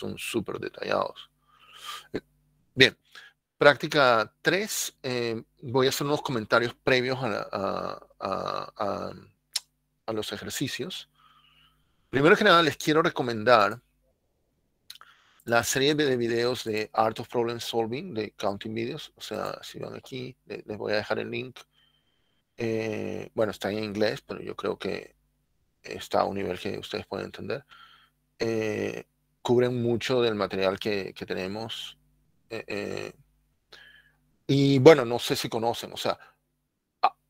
son súper detallados. Eh, bien, práctica 3, eh, voy a hacer unos comentarios previos a, los ejercicios. Primero que nada, les quiero recomendar la serie de videos de Art of Problem Solving, de Counting Videos. O sea, si van aquí, les voy a dejar el link. Eh, bueno, está en inglés, pero yo creo que está a un nivel que ustedes pueden entender cubren mucho del material que, tenemos. Eh, eh, y bueno, no sé si conocen, o sea,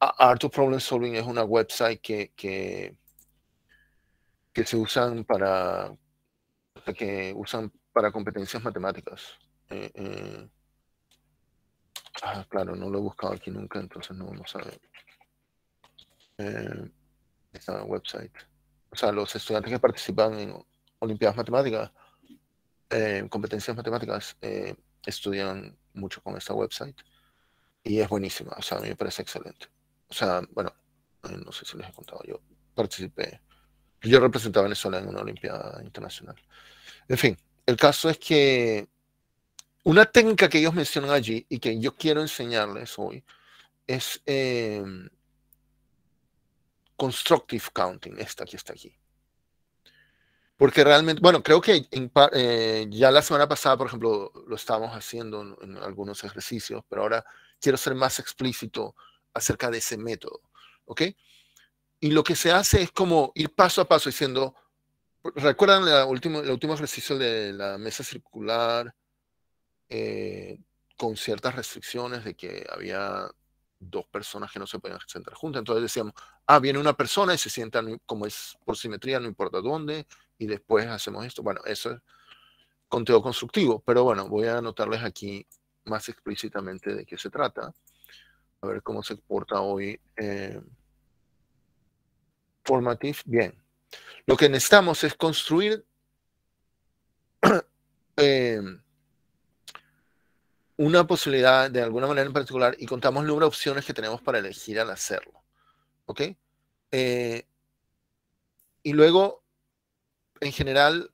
Art of Problem Solving es una website que, que, se usan para que usan para competencias matemáticas. Eh, ah, claro, no lo he buscado aquí nunca, entonces no, no sabe. esta website. O sea, los estudiantes que participan en Olimpiadas Matemáticas eh, competencias matemáticas eh, estudian mucho con esta website y es buenísima, o sea, a mí me parece excelente. O sea, bueno, eh, no sé si les he contado, yo participé, yo representaba a Venezuela en una Olimpiada Internacional. En fin, el caso es que una técnica que ellos mencionan allí y que yo quiero enseñarles hoy es constructive counting, esta que está aquí. Porque realmente, bueno, creo que eh, ya la semana pasada, por ejemplo, lo estábamos haciendo en, algunos ejercicios, pero ahora quiero ser más explícito acerca de ese método, ¿ok? Y lo que se hace es como ir paso a paso diciendo, ¿recuerdan la último el último ejercicio de la mesa circular eh, con ciertas restricciones de que había dos personas que no se podían sentar juntas. Entonces decíamos, ah, viene una persona y se sienta como es por simetría, no importa dónde, y después hacemos esto. Bueno, eso es conteo constructivo, pero bueno, voy a anotarles aquí más explícitamente de qué se trata. A ver cómo se exporta hoy. Eh, formative, bien. Lo que necesitamos es construir eh, una posibilidad de alguna manera en particular y contamos el número opciones que tenemos para elegir al hacerlo. ¿Ok? Eh, y luego en general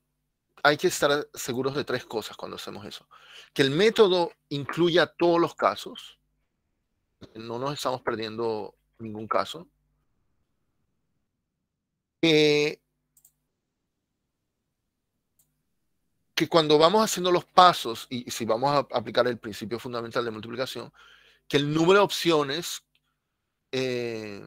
hay que estar seguros de tres cosas cuando hacemos eso. Que el método incluya todos los casos. No nos estamos perdiendo ningún caso. que cuando vamos haciendo los pasos, y, si vamos a aplicar el principio fundamental de multiplicación, que el número de opciones eh,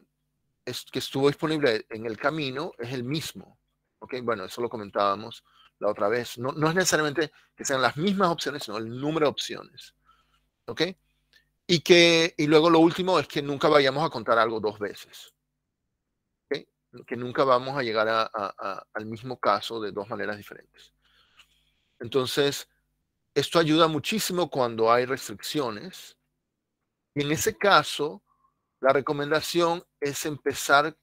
que estuvo disponible en el camino es el mismo. ¿Ok? Bueno, eso lo comentábamos la otra vez. No, no es necesariamente que sean las mismas opciones, sino el número de opciones. ¿Ok? Y, que, y luego lo último es que nunca vayamos a contar algo dos veces. Ok. Que nunca vamos a llegar al mismo caso de dos maneras diferentes. Entonces, esto ayuda muchísimo cuando hay restricciones. Y en ese caso, la recomendación es empezar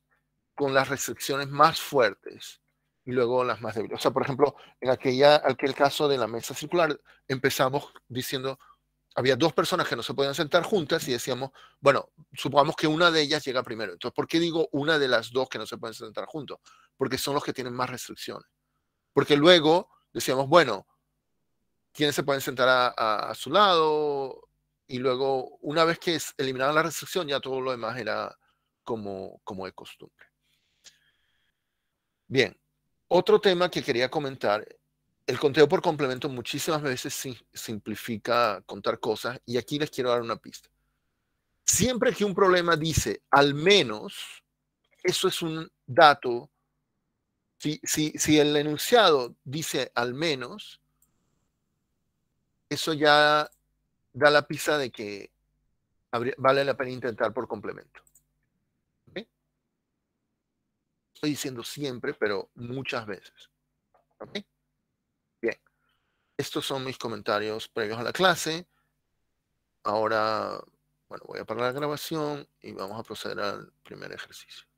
con las restricciones más fuertes y luego las más débiles. O sea, por ejemplo, en aquella, aquel caso de la mesa circular, empezamos diciendo, había dos personas que no se podían sentar juntas y decíamos, bueno, supongamos que una de ellas llega primero. Entonces, ¿por qué digo una de las dos que no se pueden sentar juntos? Porque son los que tienen más restricciones. Porque luego decíamos, bueno, ¿quiénes se pueden sentar a, su lado? Y luego, una vez que eliminaban la restricción, ya todo lo demás era como, como de costumbre. Bien, otro tema que quería comentar, el conteo por complemento muchísimas veces simplifica contar cosas y aquí les quiero dar una pista. Siempre que un problema dice al menos, eso es un dato. Si, si el enunciado dice al menos, eso ya da la pista de que vale la pena intentar por complemento. estoy diciendo siempre, pero muchas veces. ¿Ok? Bien. Estos son mis comentarios previos a la clase. Ahora, bueno, voy a parar la grabación y vamos a proceder al primer ejercicio.